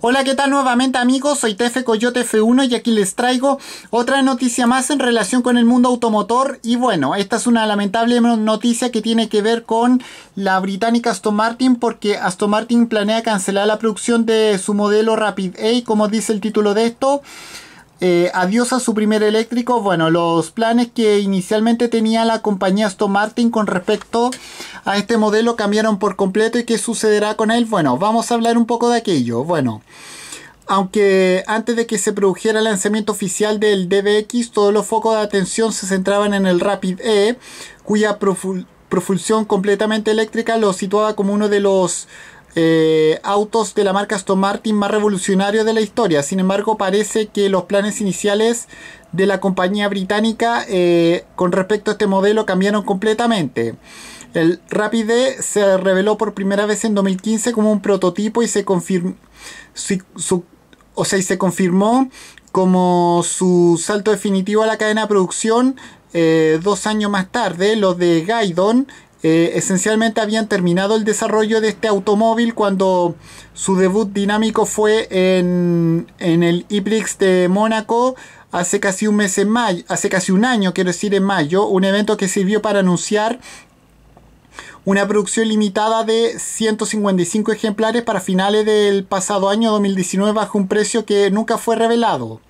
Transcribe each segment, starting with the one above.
Hola, ¿qué tal nuevamente amigos? Soy Tefe Coyote F1 y aquí les traigo otra noticia más en relación con el mundo automotor. Y bueno, esta es una lamentable noticia que tiene que ver con la británica Aston Martin porque Aston Martin planea cancelar la producción de su modelo Rapid A, como dice el título de esto. Eh, adiós a su primer eléctrico. Bueno, los planes que inicialmente tenía la compañía Aston Martin con respecto a este modelo cambiaron por completo. ¿Y qué sucederá con él? Bueno, vamos a hablar un poco de aquello. Bueno. Aunque antes de que se produjera el lanzamiento oficial del DBX, todos los focos de atención se centraban en el Rapid E, cuya propulsión completamente eléctrica lo situaba como uno de los eh, autos de la marca Aston Martin más revolucionarios de la historia. Sin embargo, parece que los planes iniciales de la compañía británica eh, con respecto a este modelo cambiaron completamente. El Rapide se reveló por primera vez en 2015 como un prototipo y se confirmó, como su salto definitivo a la cadena de producción eh, dos años más tarde. Los de Gaidon eh, esencialmente habían terminado el desarrollo de este automóvil cuando su debut dinámico fue en, en el IPRIX de Mónaco hace casi un mes en mayo, hace casi un año, quiero decir en mayo, un evento que sirvió para anunciar una producción limitada de 155 ejemplares para finales del pasado año 2019 bajo un precio que nunca fue revelado.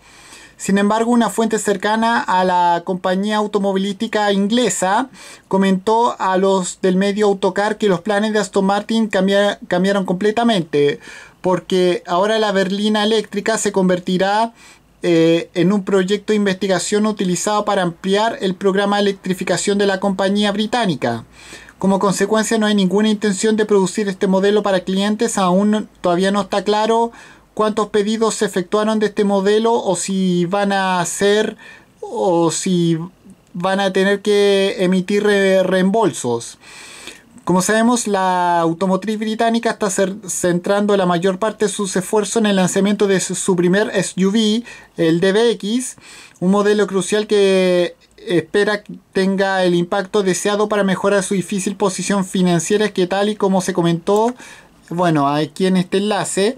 Sin embargo, una fuente cercana a la compañía automovilística inglesa comentó a los del medio Autocar que los planes de Aston Martin cambiaron completamente, porque ahora la berlina eléctrica se convertirá eh, en un proyecto de investigación utilizado para ampliar el programa de electrificación de la compañía británica. Como consecuencia no hay ninguna intención de producir este modelo para clientes, aún todavía no está claro cuántos pedidos se efectuaron de este modelo o si van a hacer o si van a tener que emitir reembolsos. Como sabemos, la automotriz británica está centrando la mayor parte de sus esfuerzos en el lanzamiento de su primer SUV, el DBX, un modelo crucial que espera que tenga el impacto deseado para mejorar su difícil posición financiera, Es que tal y como se comentó, bueno, aquí en este enlace,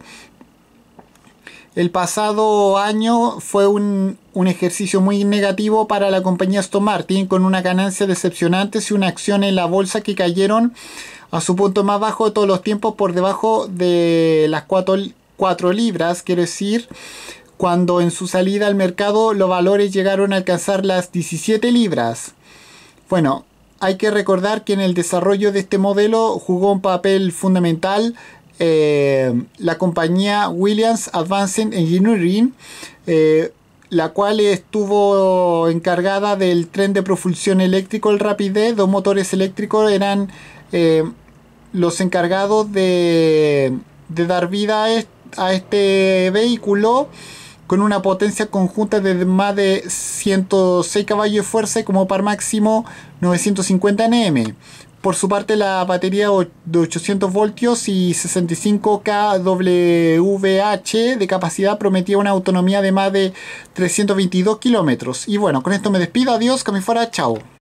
el pasado año fue un, ejercicio muy negativo para la compañía Aston Martin, con una ganancia decepcionante y una acción en la bolsa que cayeron a su punto más bajo de todos los tiempos, por debajo de las 4, libras, quiero decir, cuando en su salida al mercado los valores llegaron a alcanzar las 17 libras. Bueno, hay que recordar que en el desarrollo de este modelo jugó un papel fundamental eh, la compañía Williams advancing Engineering, eh, la cual estuvo encargada del tren de propulsión eléctrico, el Rapide, dos motores eléctricos eran eh, los encargados de, dar vida a este vehículo con una potencia conjunta de más de 106 caballos de fuerza y como par máximo 950 Nm. Por su parte, la batería de 800 voltios y 65 kWh de capacidad prometía una autonomía de más de 322 kilómetros. Y bueno, con esto me despido. Adiós, que fuera. Chao.